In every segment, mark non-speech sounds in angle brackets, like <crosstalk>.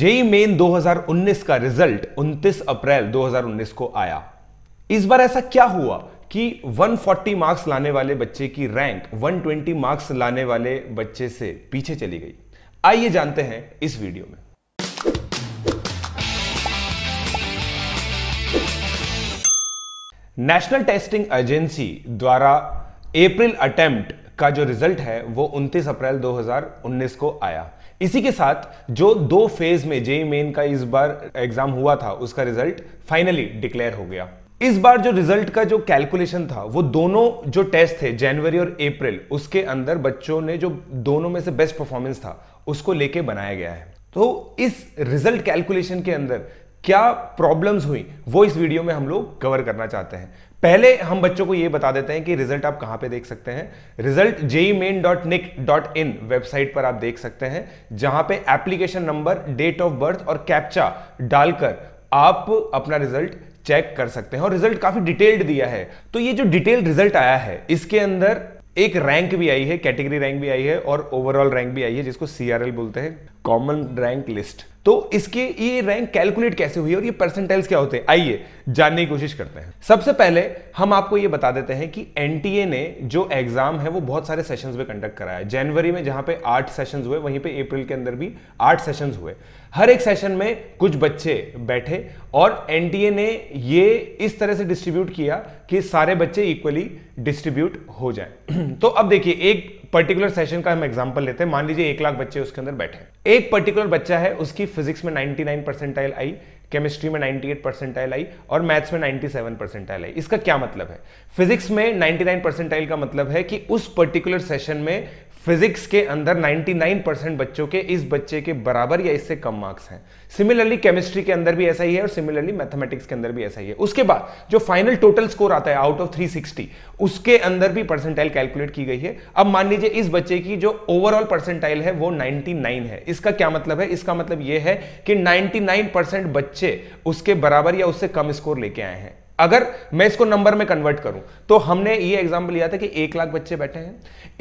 JEE main 2019 का result 29 अप्रैल 2019 को आया इस बार ऐसा क्या हुआ कि 140 मार्क्स लाने वाले बच्चे की रैंक 120 मार्क्स लाने वाले बच्चे से पीछे चली गई आइए जानते हैं इस वीडियो में नेशनल टेस्टिंग एजेंसी द्वारा अप्रैल अटेम्प्ट का जो रिजल्ट है वो 29 अप्रैल 2019 को आया इसी के साथ जो दो फेज में जेई मेन का इस बार एग्जाम हुआ था उसका रिजल्ट फाइनली डिक्लेयर हो गया इस बार जो रिजल्ट का जो कैलकुलेशन था वो दोनों जो टेस्ट थे जनवरी और अप्रैल उसके अंदर बच्चों ने जो दोनों में से बेस्ट परफॉर्मेंस था उसको लेके बनाया गया है तो इस रिजल्ट कैलकुलेशन के अंदर क्या प्रॉब्लम्स हुई वो इस वीडियो में हम लोग कवर करना चाहते हैं पहले हम बच्चों को यह बता देते हैं कि रिजल्ट आप कहां पे देख सकते हैं result JEE Main dot NIC dot in website पर आप देख सकते हैं जहां पे application number date of birth और कैप्चा डालकर आप अपना रिजल्ट चेक कर सकते हैं और रिजल्ट काफी डिटेल्ड दिया है तो ये जो डिटेल्ड रिजल्ट आया है इसके अंदर एक रैंक भी आई है कैटेगरी रैंक भी आई है और ओवरऑल रैंक भी आई है जिसको सीआरएल बोलते हैं कॉमन रैंक लिस्ट तो इसकी ये रैंक कैलकुलेट कैसे हुई और ये परसेंटेज क्या होते हैं आइए जानने की कोशिश करते हैं सबसे पहले हम आपको ये बता देते हैं कि एनटीए ने जो एग्जाम है वो बहुत सारे सेशंस में कंडक्ट कराया जनवरी में जहां पे आठ सेशंस हुए वहीं पे अप्रैल के अंदर भी आठ सेशंस हुए हर एक सेशन में कुछ बच्चे बैठे और एनटीए ने ये इस तरह से डिस्ट्रीब्यूट किया कि सारे बच्चे इक्वली डिस्ट्रीब्यूट हो जाए <clears throat> तो अब देखिए एक पर्टिकुलर सेशन का हम एग्जाम्पल लेते हैं मान लीजिए एक लाख बच्चे उसके अंदर बैठे हैं एक पर्टिकुलर बच्चा है उसकी फिजिक्स में 99 परसेंटाइल आई केमिस्ट्री में 98 परसेंटाइल आई और मैथ्स में 97 परसेंटाइल आई इसका क्या मतलब है फिजिक्स में 99 परसेंटाइल का मतलब है कि उस पर्टिकुलर सेशन में फिजिक्स के अंदर 99 परसेंट बच्चों के इस बच्चे के बराबर या इससे कम मार्क्स हैं सिमिलरली केमिस्ट्री के अंदर भी ऐसा ही है और सिमिलरली मैथमेटिक्स के अंदर भी ऐसा ही है उसके बाद जो फाइनल टोटल स्कोर आता है आउट ऑफ 360 उसके अंदर भी परसेंटाइल कैलकुलेट की गई है अब मान लीजिए इस बच्चे की जो ओवरऑल परसेंटाइल है वो 99 है इसका क्या मतलब है इसका मतलब यह है कि 99 बच्चे उसके बराबर या उससे कम स्कोर लेके आए हैं अगर मैं इसको नंबर में कन्वर्ट करूं तो हमने ये एग्जाम्पल लिया था कि एक लाख बच्चे बैठे हैं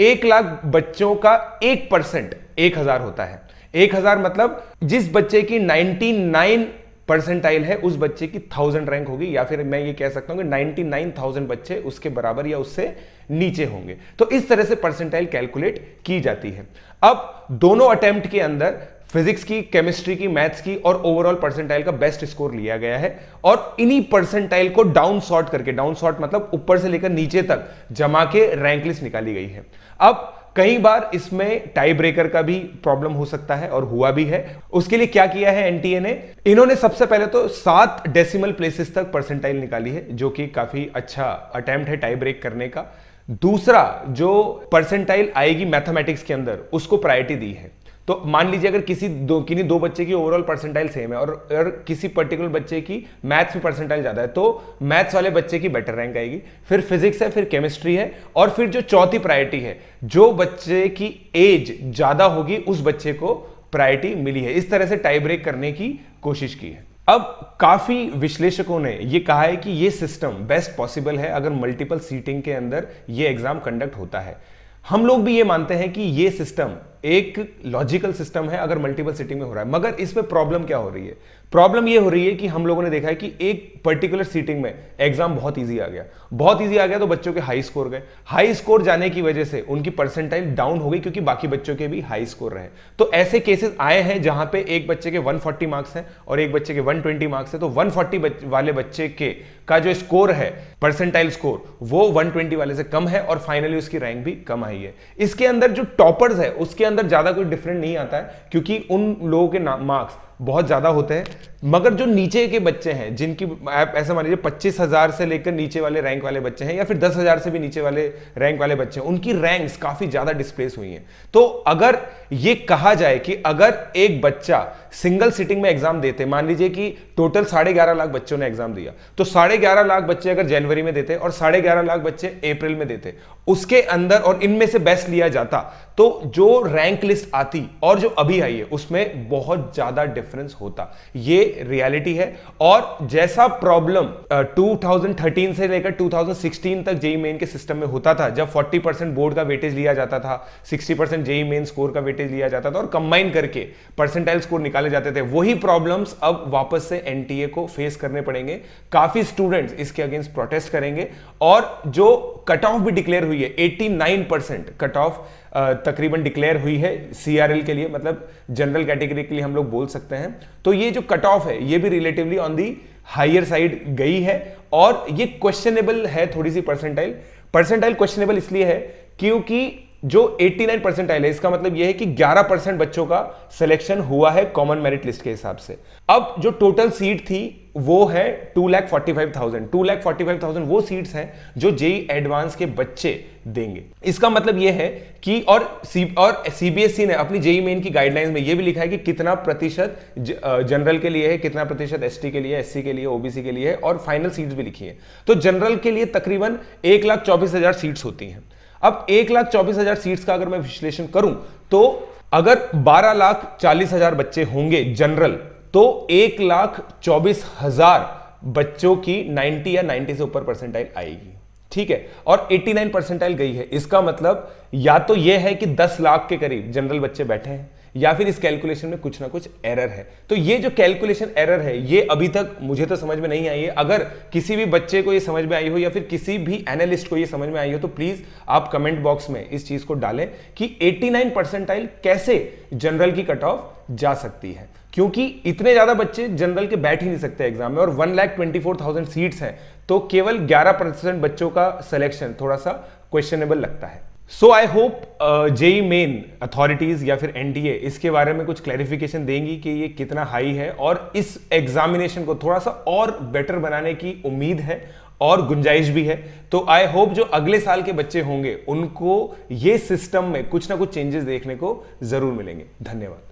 एक लाख बच्चों का एक परसेंट एक हजार होता है एक हजार मतलब जिस बच्चे की 99 परसेंटाइल है उस बच्चे की थाउजेंड रैंक होगी या फिर मैं ये कह सकता हूं कि 99,000 बच्चे उसके बराबर या उससे नीचे होंगे तो इस तरह से परसेंटाइल कैलकुलेट की जाती है अब दोनों अटेम्प्ट के अंदर फिजिक्स की केमिस्ट्री की मैथ्स की और ओवरऑल परसेंटाइल का बेस्ट स्कोर लिया गया है और इन्हीं परसेंटाइल को डाउन सॉर्ट करके डाउन सॉर्ट मतलब ऊपर से लेकर नीचे तक जमा के रैंक लिस्ट निकाली गई है अब कई बार इसमें टाई ब्रेकर का भी प्रॉब्लम हो सकता है और हुआ भी है उसके लिए क्या किया है एनटीए ने इन्होंने सबसे पहले तो सात डेसिमल प्लेसेस तक परसेंटाइल निकाली है जो कि काफी अच्छा अटेम्प्ट है टाई ब्रेक करने का दूसरा जो परसेंटाइल आएगी मैथमेटिक्स के अंदर उसको प्रायोरिटी दी है तो मान लीजिए अगर किसी दो किन्हीं दो बच्चे की ओवरऑल परसेंटाइल सेम है और अगर किसी पर्टिकुलर बच्चे की मैथ्स में परसेंटाइल ज़्यादा है तो मैथ्स वाले बच्चे की बेटर रैंक आएगी फिर फिजिक्स है फिर केमिस्ट्री है और फिर जो चौथी प्रायोरिटी है जो बच्चे की एज ज़्यादा होगी उस बच्चे को प्रायोरिटी मिली है इस तरह से टाई ब्रेक करने की कोशिश की है अब काफी विश्लेषकों ने यह कहा है कि ये सिस्टम बेस्ट पॉसिबल है अगर मल्टीपल सीटिंग के अंदर यह एग्जाम कंडक्ट होता है हम लोग भी ये मानते हैं कि ये सिस्टम एक लॉजिकल सिस्टम है अगर मल्टीपल सिटी में हो रहा है मगर इसमें प्रॉब्लम क्या हो रही है प्रॉब्लम ये हो रही है कि हम लोगों ने देखा है कि एक पर्टिकुलर सीटिंग में एग्जाम बहुत इजी आ गया बहुत इजी आ गया तो बच्चों के हाई स्कोर गए हाई स्कोर जाने की वजह से उनकी परसेंटाइल डाउन हो गई क्योंकि बाकी बच्चों के भी हाई स्कोर रहे तो ऐसे केसेस आए हैं जहां पे एक बच्चे के 140 मार्क्स हैं और एक बच्चे के 120 मार्क्स है तो 140 बच्च, वाले बच्चे के का जो स्कोर है परसेंटाइल स्कोर वो वन वाले से कम है और फाइनली उसकी रैंक भी कम आई है इसके अंदर जो टॉपर्स है उसके अंदर ज़्यादा कोई डिफरेंट नहीं आता है क्योंकि उन लोगों के मार्क्स बहुत ज़्यादा होते हैं मगर जो नीचे के बच्चे हैं जिनकी आप ऐसा मान लीजिए पच्चीस हजार से लेकर नीचे वाले रैंक वाले बच्चे हैं या फिर दस हजार से भी नीचे वाले रैंक वाले बच्चे हैं उनकी रैंक्स काफी ज्यादा डिस्प्लेस हुई हैं तो अगर ये कहा जाए कि अगर एक बच्चा सिंगल सिटिंग में एग्जाम देते मान लीजिए कि टोटल साढ़े ग्यारह लाख बच्चों ने एग्जाम दिया तो साढ़े ग्यारह लाख बच्चे अगर जनवरी में देते और साढ़े ग्यारह लाख बच्चे अप्रैल में देते उसके अंदर और इनमें से बेस्ट लिया जाता तो जो रैंक लिस्ट आती और जो अभी आई है उसमें बहुत ज्यादा डिफरेंस होता ये रियलिटी है और जैसा प्रॉब्लम 2013 से लेकर 2016 तक जेई मेन e के सिस्टम में होता था जब 40 परसेंट बोर्ड का वेटेज लिया जाता था 60 परसेंट जेई मेन स्कोर का वेटेज लिया जाता था और कंबाइन करके परसेंटाइल स्कोर निकाले जाते थे वही प्रॉब्लम्स अब वापस से एनटीए को फेस करने पड़ेंगे काफी स्टूडेंट्स इसके अगेंस्ट प्रोटेस्ट करेंगे और जो कट ऑफ भी डिक्लेयर हुई है 89 परसेंट कट ऑफ तकरीबन डिक्लेयर हुई है सीआरएल के लिए मतलब जनरल कैटेगरी के लिए हम लोग बोल सकते हैं तो ये जो कट ऑफ है ये भी relatively on the higher side गई है और ये क्वेश्चनेबल है थोड़ी सी परसेंटाइल परसेंटाइल क्वेश्चनेबल इसलिए है क्योंकि जो 89 परसेंटाइल है इसका मतलब यह है कि 11 परसेंट बच्चों का सिलेक्शन हुआ है कॉमन मेरिट लिस्ट के हिसाब से अब जो टोटल सीट थी वो है two lakh forty five thousand two lakh forty five thousand वो सीट्स हैं जो जेई एडवांस e के बच्चे देंगे इसका मतलब यह है कि और सी और सीबीएसई e ने अपनी जेई मेन e की गाइडलाइंस में यह भी लिखा है कि कितना प्रतिशत जनरल के लिए है कितना प्रतिशत एसटी के लिए एससी के लिए ओबीसी के लिए और फाइनल सीट्स भी लिखी है तो जनरल के लिए तकरीबन एक लाख चौबीस हजार सीट्स होती हैं अब एक लाख चौबीस हजार सीट का अगर मैं विश्लेषण करूं तो अगर बारह लाख चालीस हजार बच्चे होंगे जनरल तो एक लाख चौबीस हजार बच्चों की 90 या 90 से ऊपर परसेंटाइल आएगी ठीक है और 89 परसेंटाइल गई है इसका मतलब या तो यह है कि 10 लाख के करीब जनरल बच्चे बैठे हैं या फिर इस कैलकुलेशन में कुछ ना कुछ एरर है तो ये जो कैलकुलेशन एरर है ये अभी तक मुझे तो समझ में नहीं आई है अगर किसी भी बच्चे को ये समझ में आई हो या फिर किसी भी एनालिस्ट को ये समझ में आई हो तो प्लीज आप कमेंट बॉक्स में इस चीज को डालें कि 89 परसेंटाइल कैसे जनरल की कट ऑफ जा सकती है क्योंकि इतने ज्यादा बच्चे जनरल के बैठ ही नहीं सकते एग्जाम में और one lakh twenty four thousand seats हैं तो केवल ग्यारह परसेंट बच्चों का सिलेक्शन थोड़ा सा क्वेश्चनेबल लगता है so I hope JEE Main authorities या फिर एनडीए इसके बारे में कुछ क्लैरिफिकेशन देंगी कि ये कितना हाई है और इस एग्जामिनेशन को थोड़ा सा और बेटर बनाने की उम्मीद है और गुंजाइश भी है तो आई होप जो अगले साल के बच्चे होंगे उनको ये सिस्टम में कुछ ना कुछ चेंजेस देखने को जरूर मिलेंगे धन्यवाद